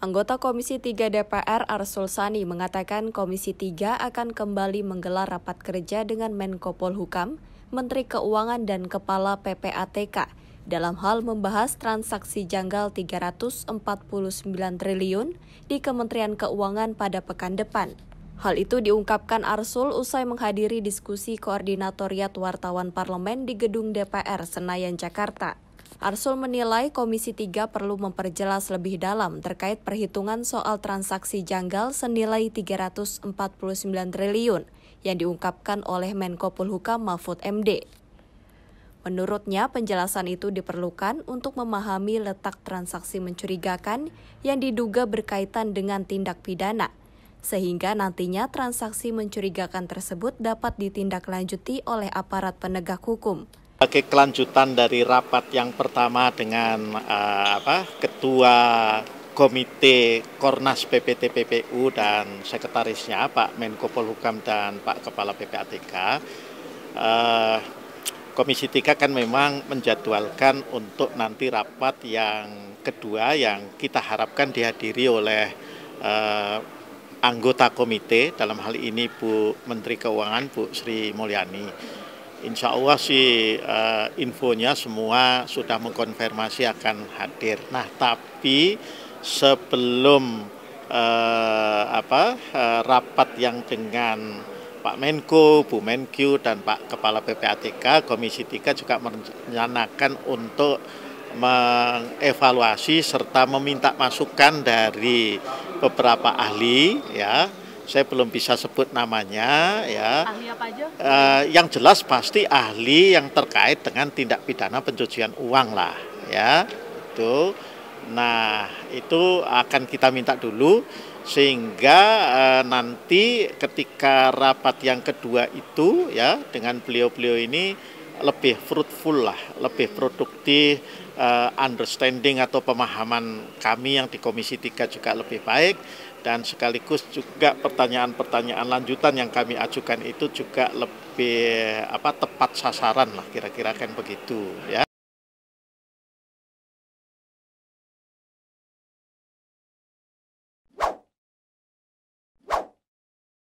Anggota Komisi 3 DPR Arsul Sani mengatakan Komisi 3 akan kembali menggelar rapat kerja dengan Menko Polhukam, Menteri Keuangan dan Kepala PPATK dalam hal membahas transaksi janggal 349 triliun di Kementerian Keuangan pada pekan depan. Hal itu diungkapkan Arsul usai menghadiri diskusi koordinatoriat wartawan parlemen di gedung DPR Senayan Jakarta. Arsul menilai Komisi 3 perlu memperjelas lebih dalam terkait perhitungan soal transaksi janggal senilai 349 triliun yang diungkapkan oleh Menko Polhukam Mahfud MD. Menurutnya, penjelasan itu diperlukan untuk memahami letak transaksi mencurigakan yang diduga berkaitan dengan tindak pidana, sehingga nantinya transaksi mencurigakan tersebut dapat ditindaklanjuti oleh aparat penegak hukum. Sebagai kelanjutan dari rapat yang pertama dengan uh, apa, Ketua Komite Kornas PPT PPU dan Sekretarisnya Pak Menko Polhukam dan Pak Kepala PPATK, uh, eh, Komisi 3 kan memang menjadwalkan untuk nanti rapat yang kedua yang kita harapkan dihadiri oleh uh, anggota komite dalam hal ini Bu Menteri Keuangan Bu Sri Mulyani. Insya Allah sih uh, infonya semua sudah mengkonfirmasi akan hadir. Nah, tapi sebelum uh, apa uh, rapat yang dengan Pak Menko, Bu Menkyu dan Pak Kepala PPATK, Komisi 3 juga merencanakan untuk mengevaluasi serta meminta masukan dari beberapa ahli ya saya belum bisa sebut namanya ya. Ahli apa aja? Uh, yang jelas pasti ahli yang terkait dengan tindak pidana pencucian uang lah ya. Itu. Nah, itu akan kita minta dulu sehingga uh, nanti ketika rapat yang kedua itu ya dengan beliau-beliau ini lebih fruitful lah, lebih produktif, uh, understanding atau pemahaman kami yang di Komisi 3 juga lebih baik dan sekaligus juga pertanyaan-pertanyaan lanjutan yang kami ajukan itu juga lebih apa tepat sasaran lah kira-kira kan begitu ya.